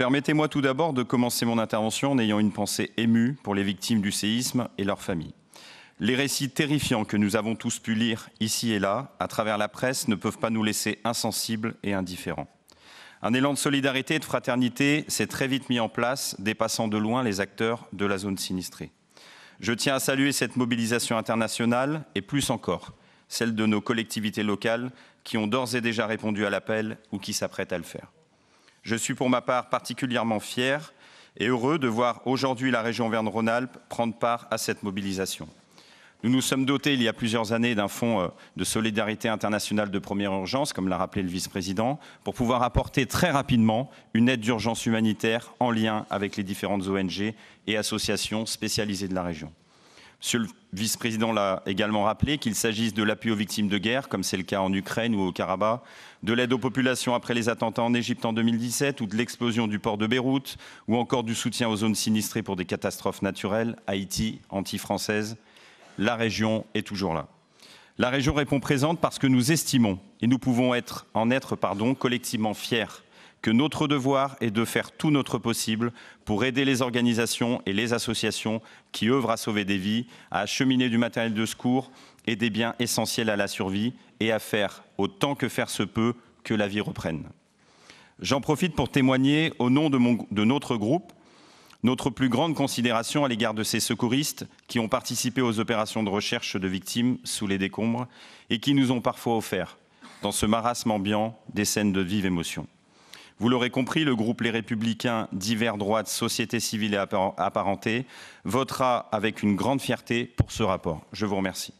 Permettez-moi tout d'abord de commencer mon intervention en ayant une pensée émue pour les victimes du séisme et leurs familles. Les récits terrifiants que nous avons tous pu lire ici et là, à travers la presse, ne peuvent pas nous laisser insensibles et indifférents. Un élan de solidarité et de fraternité s'est très vite mis en place, dépassant de loin les acteurs de la zone sinistrée. Je tiens à saluer cette mobilisation internationale et plus encore, celle de nos collectivités locales qui ont d'ores et déjà répondu à l'appel ou qui s'apprêtent à le faire. Je suis pour ma part particulièrement fier et heureux de voir aujourd'hui la région Verne-Rhône-Alpes prendre part à cette mobilisation. Nous nous sommes dotés il y a plusieurs années d'un fonds euh, de solidarité internationale de première urgence, comme l'a rappelé le vice-président, pour pouvoir apporter très rapidement une aide d'urgence humanitaire en lien avec les différentes ONG et associations spécialisées de la région. Monsieur le vice-président l'a également rappelé, qu'il s'agisse de l'appui aux victimes de guerre, comme c'est le cas en Ukraine ou au Karabakh, de l'aide aux populations après les attentats en Égypte en 2017 ou de l'explosion du port de Beyrouth, ou encore du soutien aux zones sinistrées pour des catastrophes naturelles, Haïti, anti-française, la région est toujours là. La région répond présente parce que nous estimons et nous pouvons être, en être pardon, collectivement fiers que notre devoir est de faire tout notre possible pour aider les organisations et les associations qui œuvrent à sauver des vies, à acheminer du matériel de secours et des biens essentiels à la survie et à faire, autant que faire se peut, que la vie reprenne. J'en profite pour témoigner au nom de, de notre groupe notre plus grande considération à l'égard de ces secouristes qui ont participé aux opérations de recherche de victimes sous les décombres et qui nous ont parfois offert, dans ce marasme ambiant, des scènes de vive émotion. Vous l'aurez compris, le groupe Les Républicains, divers droites, société civile et apparentés, votera avec une grande fierté pour ce rapport. Je vous remercie.